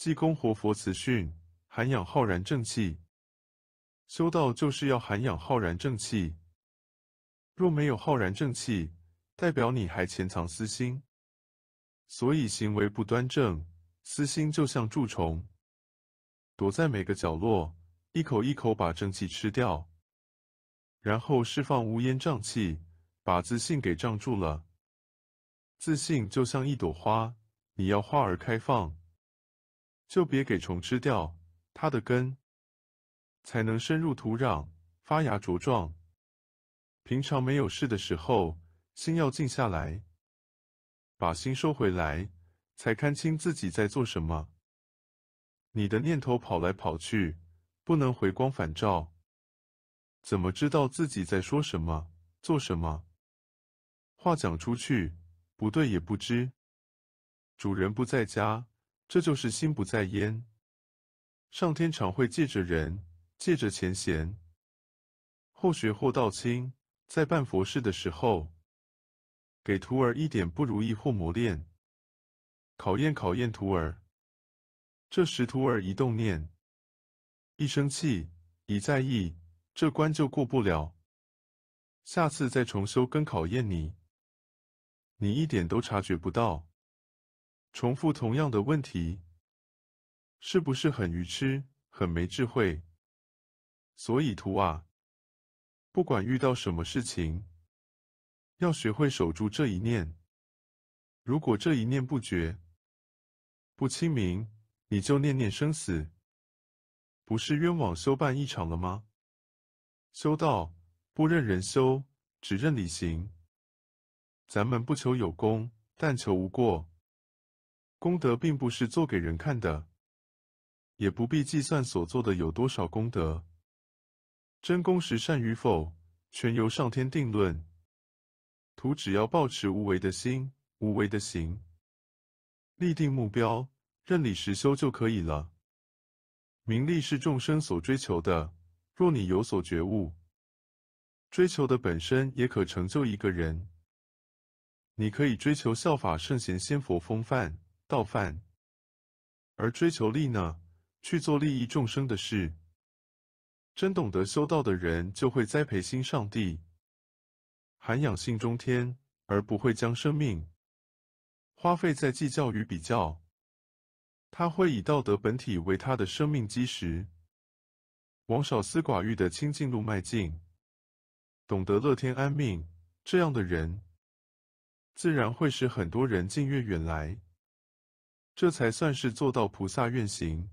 济公活佛辞训：涵养浩然正气，修道就是要涵养浩然正气。若没有浩然正气，代表你还潜藏私心，所以行为不端正。私心就像蛀虫，躲在每个角落，一口一口把正气吃掉，然后释放乌烟瘴气，把自信给胀住了。自信就像一朵花，你要花儿开放。就别给虫吃掉，它的根才能深入土壤发芽茁壮。平常没有事的时候，心要静下来，把心收回来，才看清自己在做什么。你的念头跑来跑去，不能回光返照，怎么知道自己在说什么、做什么？话讲出去不对也不知，主人不在家。这就是心不在焉。上天常会借着人，借着前贤，后学后道亲，在办佛事的时候，给徒儿一点不如意或磨练，考验考验徒儿。这时徒儿一动念，一生气，一在意，这关就过不了。下次再重修，更考验你，你一点都察觉不到。重复同样的问题，是不是很愚痴、很没智慧？所以图啊，不管遇到什么事情，要学会守住这一念。如果这一念不绝、不清明，你就念念生死，不是冤枉修办一场了吗？修道不认人修，只认理行。咱们不求有功，但求无过。功德并不是做给人看的，也不必计算所做的有多少功德。真功实善与否，全由上天定论。徒只要保持无为的心，无为的行，立定目标，任理实修就可以了。名利是众生所追求的，若你有所觉悟，追求的本身也可成就一个人。你可以追求效法圣贤仙佛风范。道犯。而追求利呢？去做利益众生的事。真懂得修道的人，就会栽培心上帝，涵养性中天，而不会将生命花费在计较与比较。他会以道德本体为他的生命基石，往少思寡欲的清净路迈进。懂得乐天安命，这样的人，自然会使很多人近悦远来。这才算是做到菩萨愿行。